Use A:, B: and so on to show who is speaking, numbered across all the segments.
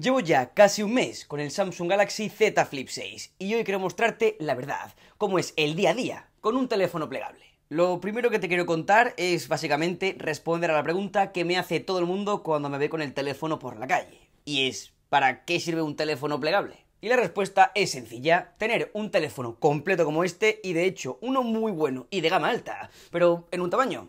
A: Llevo ya casi un mes con el Samsung Galaxy Z Flip 6 y hoy quiero mostrarte la verdad, cómo es el día a día con un teléfono plegable. Lo primero que te quiero contar es básicamente responder a la pregunta que me hace todo el mundo cuando me ve con el teléfono por la calle. Y es, ¿para qué sirve un teléfono plegable? Y la respuesta es sencilla, tener un teléfono completo como este y de hecho uno muy bueno y de gama alta, pero en un tamaño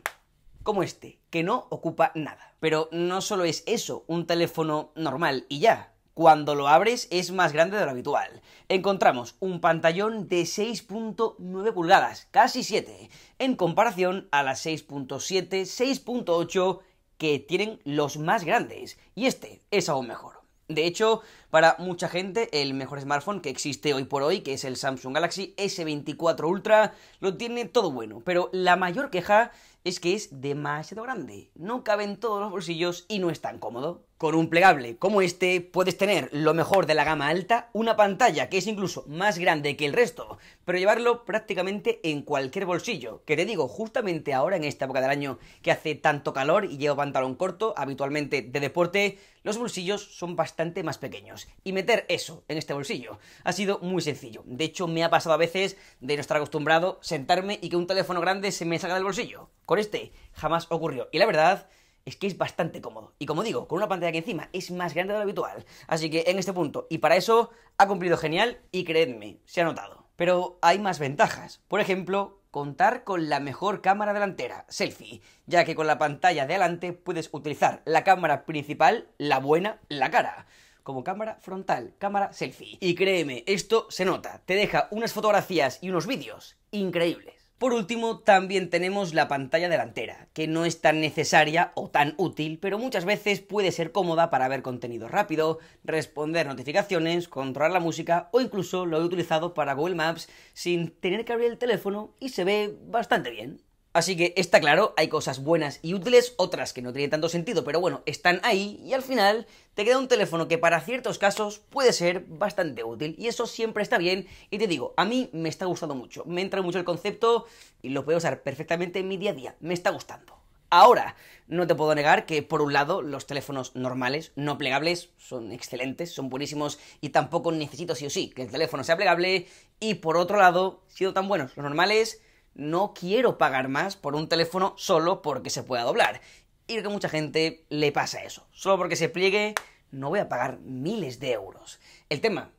A: como este, que no ocupa nada. Pero no solo es eso, un teléfono normal y ya. Cuando lo abres es más grande de lo habitual. Encontramos un pantallón de 6.9 pulgadas, casi 7, en comparación a las 6.7, 6.8 que tienen los más grandes. Y este es aún mejor. De hecho, para mucha gente, el mejor smartphone que existe hoy por hoy, que es el Samsung Galaxy S24 Ultra, lo tiene todo bueno, pero la mayor queja es que es demasiado grande. No caben todos los bolsillos y no es tan cómodo. Con un plegable como este puedes tener lo mejor de la gama alta, una pantalla que es incluso más grande que el resto, pero llevarlo prácticamente en cualquier bolsillo, que te digo, justamente ahora en esta época del año que hace tanto calor y llevo pantalón corto, habitualmente de deporte, los bolsillos son bastante más pequeños. Y meter eso en este bolsillo ha sido muy sencillo. De hecho, me ha pasado a veces de no estar acostumbrado sentarme y que un teléfono grande se me salga del bolsillo. Con este jamás ocurrió. Y la verdad es que es bastante cómodo. Y como digo, con una pantalla que encima es más grande de lo habitual. Así que en este punto, y para eso, ha cumplido genial y creedme, se ha notado. Pero hay más ventajas. Por ejemplo, contar con la mejor cámara delantera, selfie, ya que con la pantalla de adelante puedes utilizar la cámara principal, la buena, la cara como cámara frontal, cámara selfie. Y créeme, esto se nota, te deja unas fotografías y unos vídeos increíbles. Por último, también tenemos la pantalla delantera, que no es tan necesaria o tan útil, pero muchas veces puede ser cómoda para ver contenido rápido, responder notificaciones, controlar la música o incluso lo he utilizado para Google Maps sin tener que abrir el teléfono y se ve bastante bien. Así que está claro, hay cosas buenas y útiles, otras que no tienen tanto sentido, pero bueno, están ahí y al final te queda un teléfono que para ciertos casos puede ser bastante útil y eso siempre está bien y te digo, a mí me está gustando mucho, me entra mucho el concepto y lo puedo usar perfectamente en mi día a día, me está gustando. Ahora, no te puedo negar que por un lado los teléfonos normales, no plegables, son excelentes, son buenísimos y tampoco necesito sí o sí que el teléfono sea plegable y por otro lado, siendo tan buenos los normales, no quiero pagar más por un teléfono solo porque se pueda doblar. Y que a mucha gente le pasa eso. Solo porque se pliegue, no voy a pagar miles de euros. El tema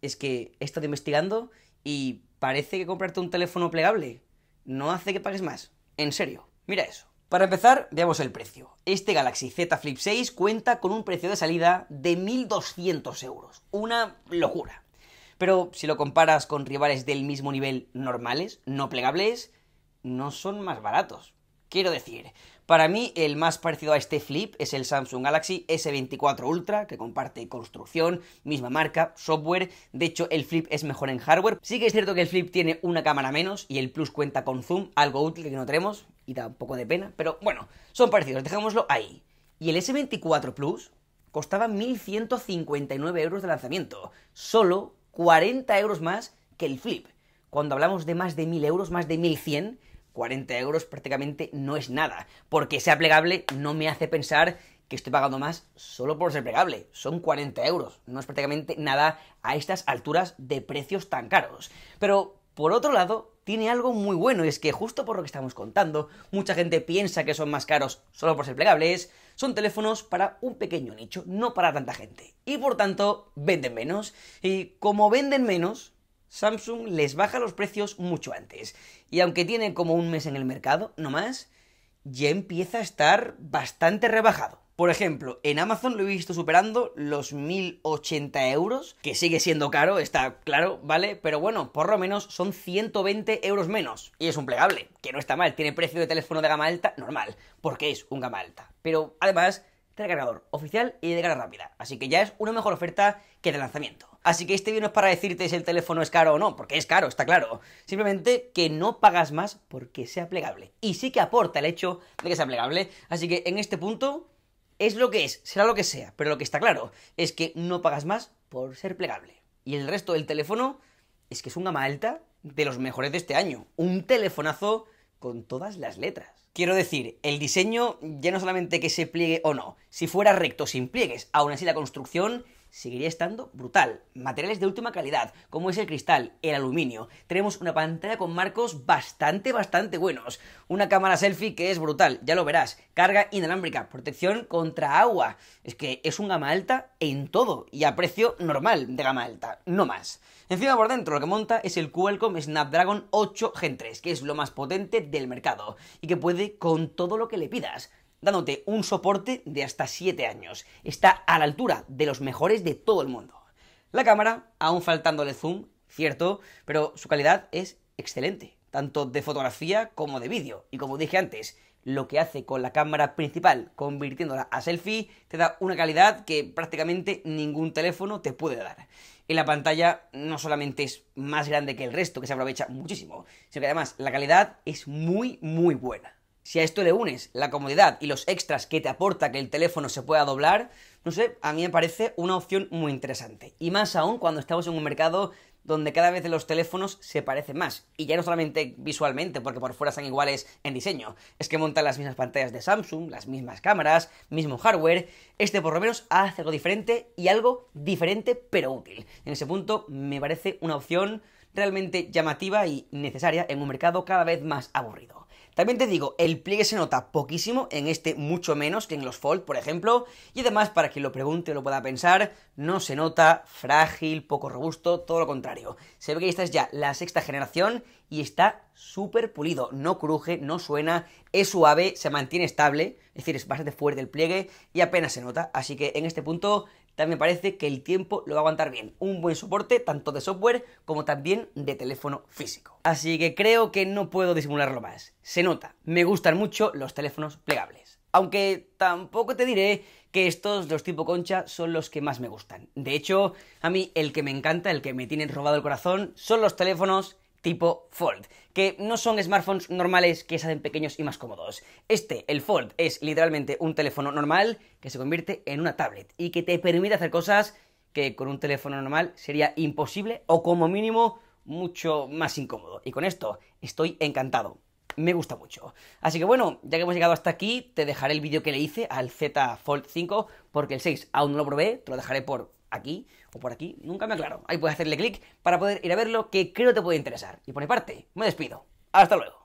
A: es que he estado investigando y parece que comprarte un teléfono plegable no hace que pagues más. En serio, mira eso. Para empezar, veamos el precio. Este Galaxy Z Flip 6 cuenta con un precio de salida de 1.200 euros. Una locura pero si lo comparas con rivales del mismo nivel normales, no plegables, no son más baratos. Quiero decir, para mí el más parecido a este flip es el Samsung Galaxy S24 Ultra, que comparte construcción, misma marca, software, de hecho el flip es mejor en hardware. Sí que es cierto que el flip tiene una cámara menos y el Plus cuenta con zoom, algo útil que no tenemos y da un poco de pena, pero bueno, son parecidos, dejémoslo ahí. Y el S24 Plus costaba 1.159 euros de lanzamiento, solo 40 euros más que el flip. Cuando hablamos de más de 1000 euros, más de 1100, 40 euros prácticamente no es nada, porque sea plegable no me hace pensar que estoy pagando más solo por ser plegable. Son 40 euros, no es prácticamente nada a estas alturas de precios tan caros. Pero por otro lado, tiene algo muy bueno, es que justo por lo que estamos contando, mucha gente piensa que son más caros solo por ser plegables, son teléfonos para un pequeño nicho, no para tanta gente. Y por tanto, venden menos. Y como venden menos, Samsung les baja los precios mucho antes. Y aunque tiene como un mes en el mercado, no más, ya empieza a estar bastante rebajado. Por ejemplo, en Amazon lo he visto superando los 1080 euros, que sigue siendo caro, está claro, ¿vale? Pero bueno, por lo menos son 120 euros menos. Y es un plegable, que no está mal, tiene precio de teléfono de gama alta normal, porque es un gama alta. Pero además tiene cargador oficial y de carga rápida, así que ya es una mejor oferta que de lanzamiento. Así que este vídeo no es para decirte si el teléfono es caro o no, porque es caro, está claro. Simplemente que no pagas más porque sea plegable. Y sí que aporta el hecho de que sea plegable. Así que en este punto es lo que es, será lo que sea, pero lo que está claro es que no pagas más por ser plegable. Y el resto del teléfono es que es un gama alta de los mejores de este año. Un telefonazo con todas las letras. Quiero decir, el diseño ya no solamente que se pliegue o no, si fuera recto sin pliegues, aún así la construcción seguiría estando brutal. Materiales de última calidad, como es el cristal, el aluminio. Tenemos una pantalla con marcos bastante, bastante buenos. Una cámara selfie que es brutal, ya lo verás. Carga inalámbrica, protección contra agua. Es que es un gama alta en todo y a precio normal de gama alta, no más. Encima por dentro lo que monta es el Qualcomm Snapdragon 8 Gen 3, que es lo más potente del mercado y que puede con todo lo que le pidas dándote un soporte de hasta 7 años. Está a la altura de los mejores de todo el mundo. La cámara, aún faltándole zoom, cierto, pero su calidad es excelente, tanto de fotografía como de vídeo. Y como dije antes, lo que hace con la cámara principal, convirtiéndola a selfie, te da una calidad que prácticamente ningún teléfono te puede dar. Y la pantalla no solamente es más grande que el resto, que se aprovecha muchísimo, sino que además la calidad es muy, muy buena. Si a esto le unes la comodidad y los extras que te aporta que el teléfono se pueda doblar, no sé, a mí me parece una opción muy interesante. Y más aún cuando estamos en un mercado donde cada vez los teléfonos se parecen más. Y ya no solamente visualmente, porque por fuera son iguales en diseño. Es que montan las mismas pantallas de Samsung, las mismas cámaras, mismo hardware. Este por lo menos hace algo diferente y algo diferente pero útil. En ese punto me parece una opción realmente llamativa y necesaria en un mercado cada vez más aburrido. También te digo, el pliegue se nota poquísimo, en este mucho menos que en los Fold, por ejemplo, y además, para quien lo pregunte o lo pueda pensar, no se nota frágil, poco robusto, todo lo contrario. Se ve que esta es ya la sexta generación y está súper pulido, no cruje, no suena, es suave, se mantiene estable, es decir, es bastante fuerte el pliegue y apenas se nota, así que en este punto también parece que el tiempo lo va a aguantar bien. Un buen soporte tanto de software como también de teléfono físico. Así que creo que no puedo disimularlo más. Se nota, me gustan mucho los teléfonos plegables. Aunque tampoco te diré que estos los tipo concha son los que más me gustan. De hecho, a mí el que me encanta, el que me tiene robado el corazón, son los teléfonos tipo Fold, que no son smartphones normales que se hacen pequeños y más cómodos. Este, el Fold, es literalmente un teléfono normal que se convierte en una tablet y que te permite hacer cosas que con un teléfono normal sería imposible o como mínimo mucho más incómodo. Y con esto estoy encantado. Me gusta mucho. Así que bueno, ya que hemos llegado hasta aquí, te dejaré el vídeo que le hice al Z Fold 5, porque el 6 aún no lo probé, te lo dejaré por aquí o por aquí, nunca me aclaro. Ahí puedes hacerle clic para poder ir a ver lo que creo te puede interesar. Y por mi parte, me despido. Hasta luego.